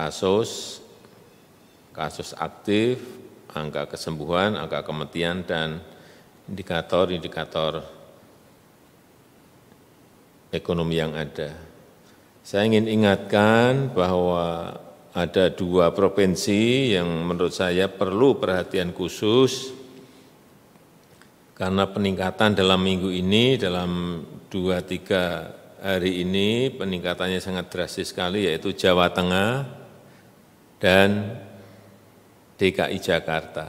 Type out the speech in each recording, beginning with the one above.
kasus, kasus aktif, angka kesembuhan, angka kematian, dan indikator-indikator ekonomi yang ada. Saya ingin ingatkan bahwa ada dua provinsi yang menurut saya perlu perhatian khusus karena peningkatan dalam minggu ini, dalam dua tiga hari ini peningkatannya sangat drastis sekali yaitu Jawa Tengah dan DKI Jakarta.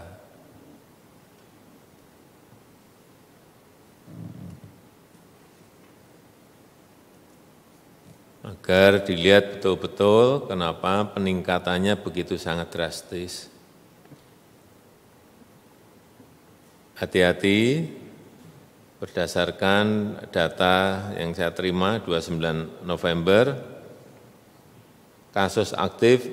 agar dilihat betul-betul kenapa peningkatannya begitu sangat drastis. Hati-hati berdasarkan data yang saya terima 29 November, kasus aktif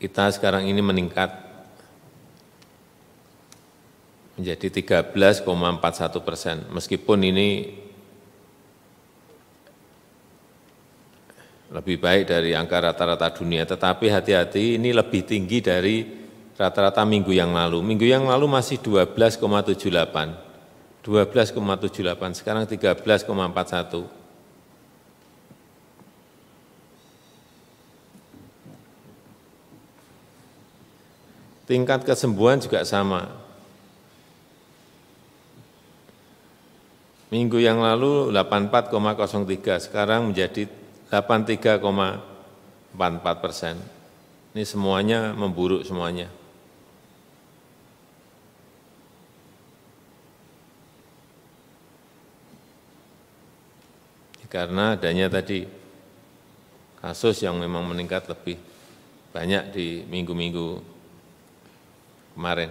kita sekarang ini meningkat menjadi 13,41 persen, meskipun ini lebih baik dari angka rata-rata dunia, tetapi hati-hati ini lebih tinggi dari rata-rata minggu yang lalu. Minggu yang lalu masih 12,78, 12,78, sekarang 13,41. tingkat kesembuhan juga sama. Minggu yang lalu 84,03, sekarang menjadi 83,44 persen. Ini semuanya memburuk semuanya. Karena adanya tadi kasus yang memang meningkat lebih banyak di minggu-minggu kemarin.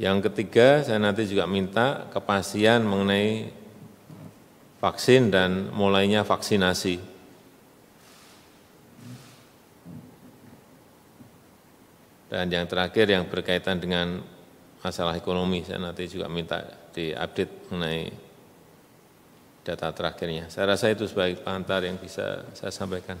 Yang ketiga, saya nanti juga minta kepastian mengenai vaksin dan mulainya vaksinasi. Dan yang terakhir yang berkaitan dengan masalah ekonomi, saya nanti juga minta diupdate mengenai data terakhirnya. Saya rasa itu sebagai pengantar yang bisa saya sampaikan.